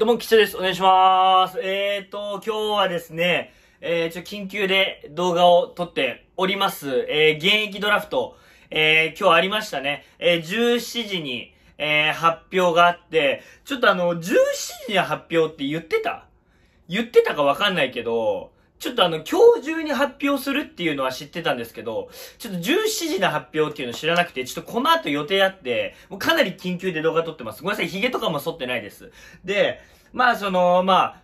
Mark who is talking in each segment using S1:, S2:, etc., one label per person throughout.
S1: どうも、吉田です。お願いしまーす。えーと、今日はですね、えー、ちょ、緊急で動画を撮っております。えー、現役ドラフト、えー、今日ありましたね。えー、17時に、えー、発表があって、ちょっとあの、17時に発表って言ってた言ってたかわかんないけど、ちょっとあの、今日中に発表するっていうのは知ってたんですけど、ちょっと17時の発表っていうの知らなくて、ちょっとこの後予定あって、もうかなり緊急で動画撮ってます。ごめんなさい、髭とかも剃ってないです。で、まあその、まあ、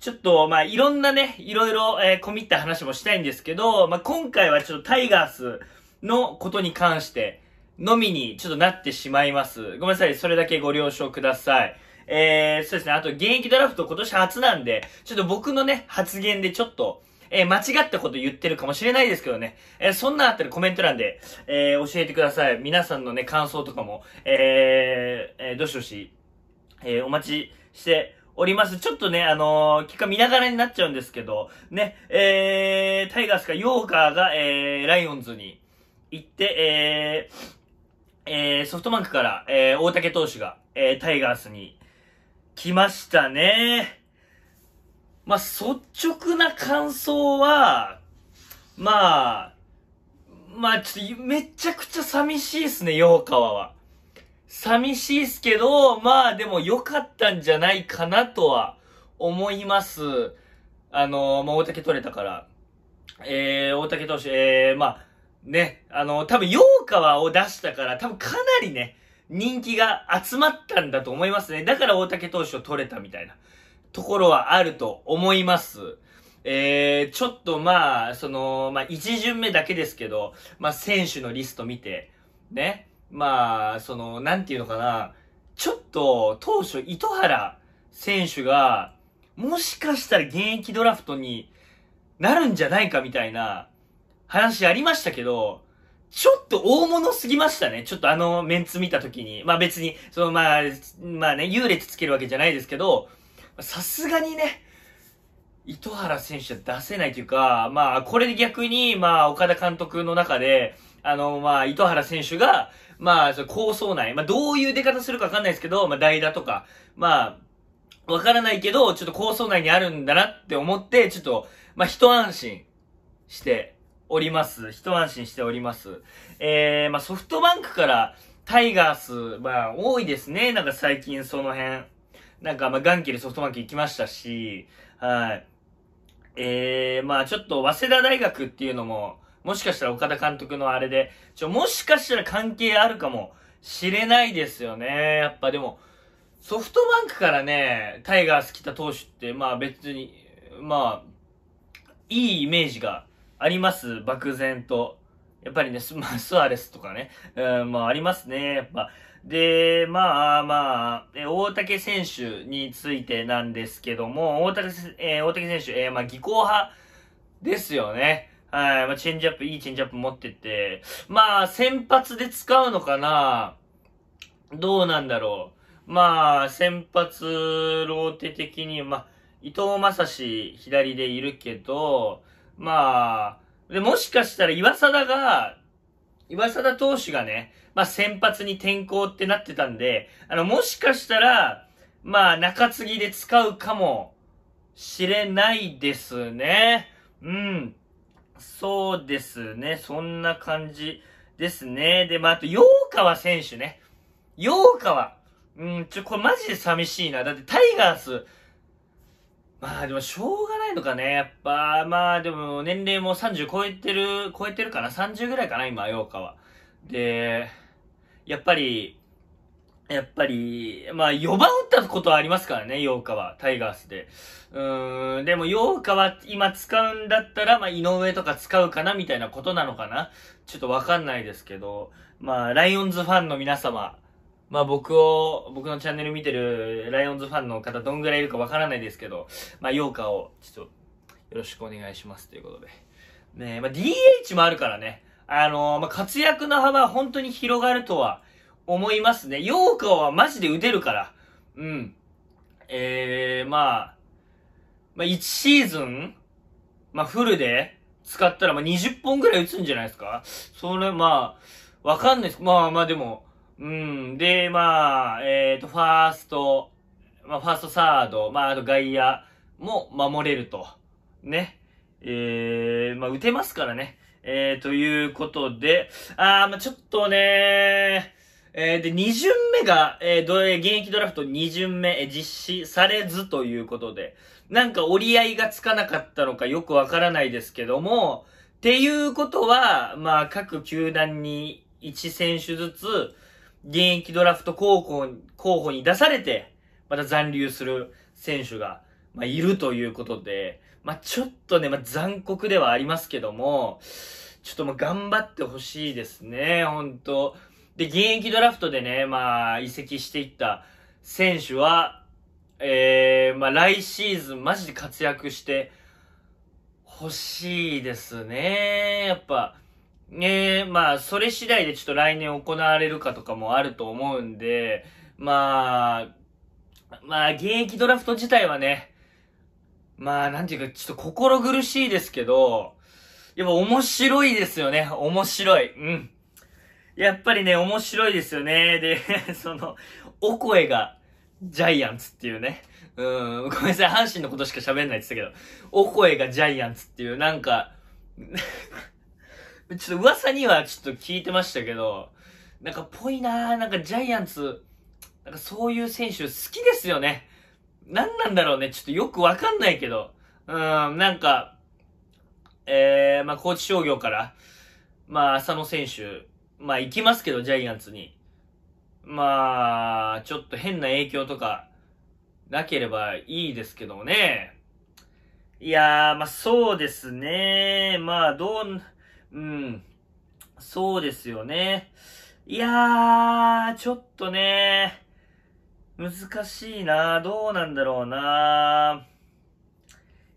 S1: ちょっと、まあいろんなね、いろいろ、えー、込みった話もしたいんですけど、まあ今回はちょっとタイガースのことに関して、のみにちょっとなってしまいます。ごめんなさい、それだけご了承ください。えー、そうですね、あと現役ドラフト今年初なんで、ちょっと僕のね、発言でちょっと、えー、間違ったこと言ってるかもしれないですけどね。えー、そんなあったらコメント欄で、えー、教えてください。皆さんのね、感想とかも、えー、えどしどし、えお待ちしております。ちょっとね、あの結果見ながらになっちゃうんですけど、ね、えタイガースかヨーカーが、えライオンズに行って、ええソフトバンクから、え大竹投手が、えタイガースに来ましたね。まあ、率直な感想は、まあ、まあ、ちょっと、めちゃくちゃ寂しいっすね、カワは。寂しいっすけど、まあでも良かったんじゃないかなとは思います。あの、まあ、大竹取れたから。えー、大竹投手、えー、まあ、ね、あの、多分、カワを出したから、多分かなりね、人気が集まったんだと思いますね。だから大竹投手を取れたみたいなところはあると思います。えー、ちょっとまあ、その、まあ一巡目だけですけど、まあ選手のリスト見て、ね、まあ、その、なんていうのかな、ちょっと当初糸原選手が、もしかしたら現役ドラフトになるんじゃないかみたいな話ありましたけど、ちょっと大物すぎましたね。ちょっとあのメンツ見たときに。まあ別に、そのまあ、まあね、優劣つけるわけじゃないですけど、さすがにね、糸原選手は出せないというか、まあこれで逆に、まあ岡田監督の中で、あの、まあ、糸原選手が、まあ、構想内、まあ、どういう出方するかわかんないですけど、まあ、代打とか、まあ、わからないけど、ちょっと構想内にあるんだなって思って、ちょっと、まあ、一安心して、おります。一安心しております。えー、まあ、ソフトバンクからタイガース、まあ、多いですね。なんか最近その辺。なんか、まあ、ガンキルソフトバンク行きましたし、はい。えー、まあ、ちょっと、早稲田大学っていうのも、もしかしたら岡田監督のあれで、ちょ、もしかしたら関係あるかもしれないですよね。やっぱでも、ソフトバンクからね、タイガース来た投手って、まあ別に、まあ、いいイメージがあります、漠然と。やっぱりね、ス, まあ、スアレスとかね、うん、まあありますね、やっぱ。で、まあまあ、大竹選手についてなんですけども、大竹,、えー、大竹選手、えー、まあ技巧派ですよね。はい、まあチェンジアップ、いいチェンジアップ持ってて、まあ先発で使うのかなどうなんだろう。まあ、先発ローテ的に、まあ、伊藤正史左でいるけど、まあ、で、もしかしたら岩貞が、岩貞投手がね、まあ先発に転向ってなってたんで、あの、もしかしたら、まあ中継ぎで使うかもしれないですね。うん。そうですね。そんな感じですね。で、まあ、あと、カワ選手ね。カワ。うん、ちょ、これマジで寂しいな。だってタイガース、まあでもしょうがないのかね。やっぱ、まあでも年齢も30超えてる、超えてるかな ?30 ぐらいかな今、ようかは。で、やっぱり、やっぱり、まあ4番打ったことはありますからね、ようかは。タイガースで。うーん、でもようかは今使うんだったら、まあ井上とか使うかなみたいなことなのかなちょっとわかんないですけど、まあライオンズファンの皆様、まあ僕を、僕のチャンネル見てるライオンズファンの方どんぐらいいるかわからないですけど、まあ陽花をちょっとよろしくお願いしますということで。ねまあ DH もあるからね、あのー、まあ活躍の幅本当に広がるとは思いますね。陽花はマジで打てるから、うん。えー、まあ、まあ1シーズン、まあフルで使ったらまあ20本ぐらい打つんじゃないですかそれまあ、わかんないです。まあまあでも、うん。で、まあ、えっ、ー、と、ファースト、まあ、ファーストサード、まあ、あと外野も守れると。ね。えー、まあ、打てますからね。えー、ということで、あー、まあ、ちょっとねえー、で、二巡目が、えー、現役ドラフト二巡目、え実施されずということで、なんか折り合いがつかなかったのかよくわからないですけども、っていうことは、まあ、各球団に一選手ずつ、現役ドラフト候補候補に出されて、また残留する選手が、まあ、いるということで、まあ、ちょっとね、まあ、残酷ではありますけども、ちょっともう頑張ってほしいですね、本当で、現役ドラフトでね、まあ、移籍していった選手は、えー、まあ、来シーズンマジで活躍してほしいですね、やっぱ。ねえ、まあ、それ次第でちょっと来年行われるかとかもあると思うんで、まあ、まあ、現役ドラフト自体はね、まあ、なんていうか、ちょっと心苦しいですけど、やっぱ面白いですよね。面白い。うん。やっぱりね、面白いですよね。で、その、お声が、ジャイアンツっていうね。うん、ごめんなさい、阪神のことしか喋んないって言ったけど、お声がジャイアンツっていう、なんか、ちょっと噂にはちょっと聞いてましたけど、なんかぽいなぁ、なんかジャイアンツ、なんかそういう選手好きですよね。何なんだろうね。ちょっとよくわかんないけど。うん、なんか、えー、まあ、高知商業から、まあ、浅野選手、まあ、行きますけど、ジャイアンツに。まあ、ちょっと変な影響とか、なければいいですけどね。いやー、まあ、そうですね。まあ、どう、うん。そうですよね。いやー、ちょっとね、難しいなどうなんだろうな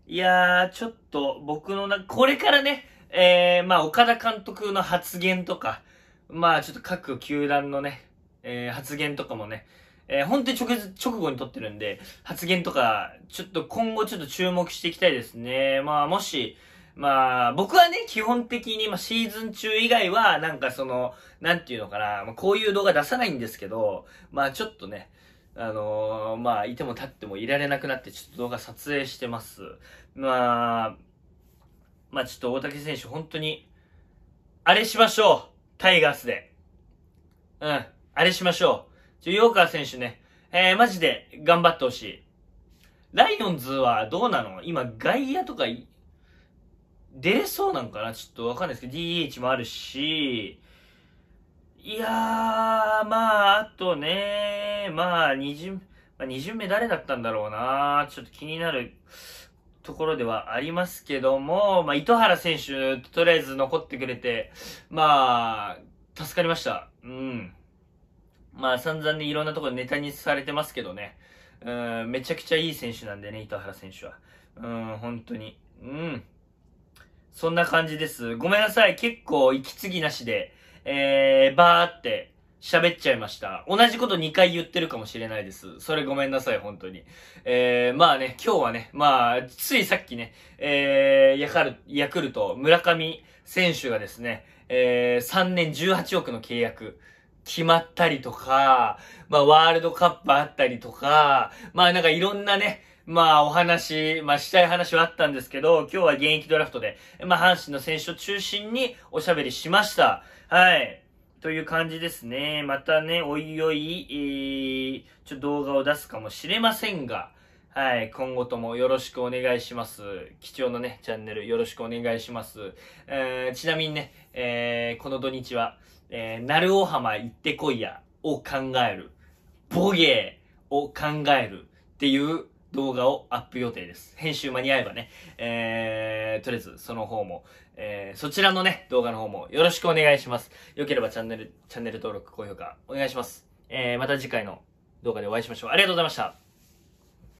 S1: いやー、ちょっと僕のな、これからね、えー、まあ、岡田監督の発言とか、まあ、ちょっと各球団のね、えー、発言とかもね、えー、本当に直接、直後に撮ってるんで、発言とか、ちょっと今後ちょっと注目していきたいですね。まあ、もし、まあ、僕はね、基本的に、まあ、シーズン中以外は、なんかその、なんていうのかな、まあ、こういう動画出さないんですけど、まあ、ちょっとね、あのー、まあ、いても立ってもいられなくなって、ちょっと動画撮影してます。まあ、まあ、ちょっと大竹選手、本当に、あれしましょうタイガースで。うん、あれしましょう。ちょ、ヨーカー選手ね、えー、マジで頑張ってほしい。ライオンズはどうなの今、外野とか出れそうなんかなちょっとわかんないですけど、DH もあるし、いやー、まあ、あとね、まあ、二巡、まあ、二巡目誰だったんだろうなちょっと気になるところではありますけども、まあ、糸原選手、とりあえず残ってくれて、まあ、助かりました。うん。まあ、散々ね、いろんなところネタにされてますけどね。うん、めちゃくちゃいい選手なんでね、糸原選手は。うん、本当に。うん。そんな感じです。ごめんなさい。結構息継ぎなしで、えー、バーって喋っちゃいました。同じこと2回言ってるかもしれないです。それごめんなさい、本当に。えー、まあね、今日はね、まあ、ついさっきね、えー、ヤカル、ヤクルト、村上選手がですね、えー、3年18億の契約、決まったりとか、まあ、ワールドカップあったりとか、まあなんかいろんなね、まあお話、まあしたい話はあったんですけど、今日は現役ドラフトで、まあ阪神の選手を中心におしゃべりしました。はい。という感じですね。またね、おいおい、えー、ちょっと動画を出すかもしれませんが、はい、今後ともよろしくお願いします。貴重なね、チャンネルよろしくお願いします。えー、ちなみにね、えー、この土日は、えー、鳴尾浜行ってこいやを考える。ボゲーを考えるっていう動画をアップ予定です。編集間に合えばね、えー、とりあえずその方も、えー、そちらのね、動画の方もよろしくお願いします。よければチャンネル、チャンネル登録、高評価お願いします。えー、また次回の動画でお会いしましょう。ありがとうございました。